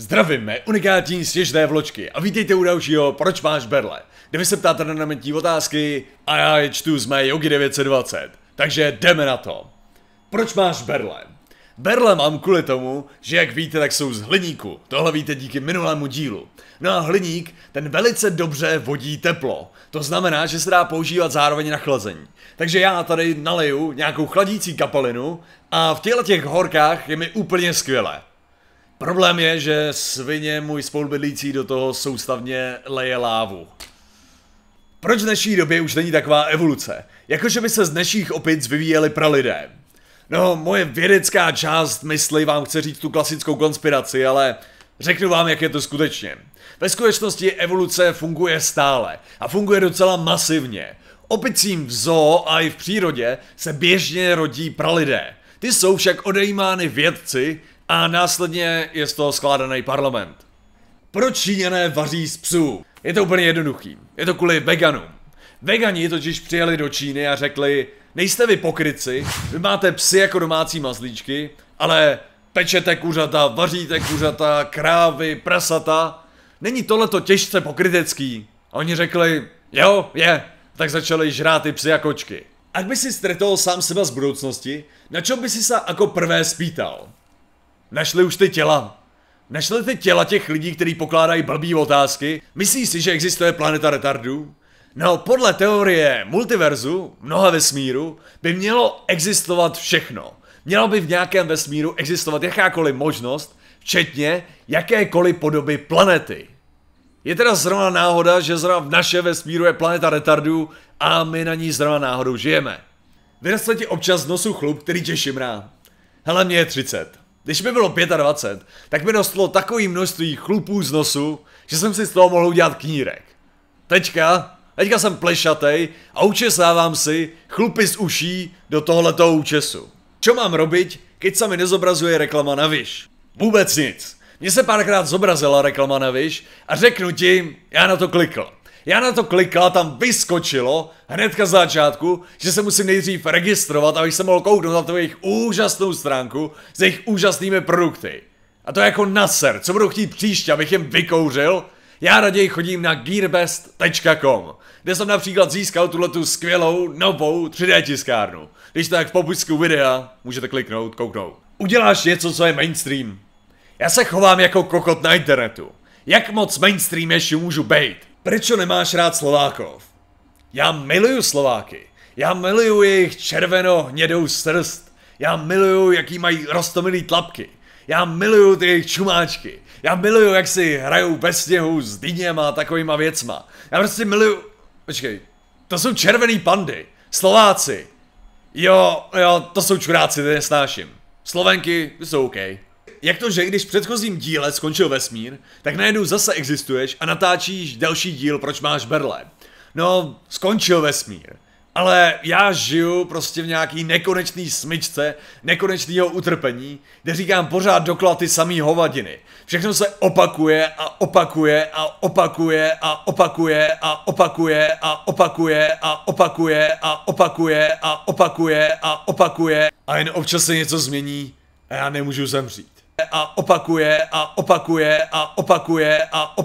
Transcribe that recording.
Zdravím, mé unikátní svěžné vločky a vítejte u dalšího Proč máš berle, kde vy se ptáte na nementní otázky a já je čtu z mé Yogi 920. Takže jdeme na to. Proč máš berle? Berle mám kvůli tomu, že jak víte, tak jsou z hliníku. Tohle víte díky minulému dílu. No a hliník, ten velice dobře vodí teplo. To znamená, že se dá používat zároveň na chlazení. Takže já tady naleju nějakou chladící kapalinu a v těchto těch horkách je mi úplně skvěle. Problém je, že svině můj spolubydlící do toho soustavně leje lávu. Proč v dnešní době už není taková evoluce? Jakože by se z dnešních opic vyvíjeli pralidé. No, moje vědecká část mysli vám chce říct tu klasickou konspiraci, ale řeknu vám, jak je to skutečně. Ve skutečnosti evoluce funguje stále a funguje docela masivně. Opicím v zoo a i v přírodě se běžně rodí pralidé. Ty jsou však odejímány vědci, a následně je z toho skládaný parlament. Proč Číňané vaří z psů? Je to úplně jednoduchý. Je to kvůli veganům. Vegani totiž přijeli do Číny a řekli, nejste vy pokryci, vy máte psy jako domácí mazlíčky, ale pečete kuřata, vaříte kuřata, krávy, prasata. Není tohleto těžce pokrytecký? A oni řekli, jo, je, tak začali žrát i psy a kočky. Ak by si stretol sám seba z budoucnosti, na čem by si se jako prvé spýtal? Našli už ty těla. Našli ty těla těch lidí, kteří pokládají blbý otázky? Myslí si, že existuje planeta retardů? No, podle teorie multiverzu, mnoha vesmíru, by mělo existovat všechno. Mělo by v nějakém vesmíru existovat jakákoliv možnost, včetně jakékoliv podoby planety. Je teda zrovna náhoda, že zrovna v našem vesmíru je planeta retardů a my na ní zrovna náhodou žijeme. Vyrostl ti občas z nosu chlup, který těším šimrá. Hele, mě je 30. Když mi bylo 25, tak mi dostalo takový množství chlupů z nosu, že jsem si z toho mohl udělat knírek. Teďka, teďka jsem plešatej a učesávám si chlupy z uší do tohletoho účesu. Čo mám robiť, keď se mi nezobrazuje reklama na Viš? Vůbec nic. Mně se párkrát zobrazila reklama na Viš a řeknu ti, já na to klikl. Já na to klikla, tam vyskočilo, hnedka z začátku, že se musím nejdřív registrovat, abych se mohl kouknout na tu jejich úžasnou stránku s jejich úžasnými produkty. A to je jako naser, co budu chtít příště, abych jim vykouřil? Já raději chodím na gearbest.com, kde jsem například získal tuhle tu skvělou, novou 3D tiskárnu. Když to tak v popisku videa můžete kliknout, kouknout. Uděláš něco, co je mainstream. Já se chovám jako kokot na internetu. Jak moc mainstream ještě můžu být? Prečo nemáš rád Slovákov? Já miluju Slováky. Já miluju jejich červeno-hnědou srst. Já miluju, jaký mají rostomilý tlapky. Já miluju ty jejich čumáčky. Já miluju, jak si hrajou ve sněhu s dyněma a takovýma věcma. Já prostě miluju... Počkej, to jsou červený pandy. Slováci. Jo, jo, to jsou čuráci, ty nesnáším. Slovenky jsou Okay jak to, že když v předchozím díle skončil vesmír, tak najednou zase existuješ a natáčíš další díl, proč máš berle. No, skončil vesmír. Ale já žiju prostě v nějaký nekonečný smyčce, nekonečného utrpení, kde říkám pořád dokola ty samý hovadiny. Všechno se opakuje a opakuje a opakuje a opakuje a opakuje a opakuje a opakuje a opakuje a opakuje a opakuje a jen občas se něco změní a já nemůžu zemřít a opakuje a opakuje a opakuje a opakuje.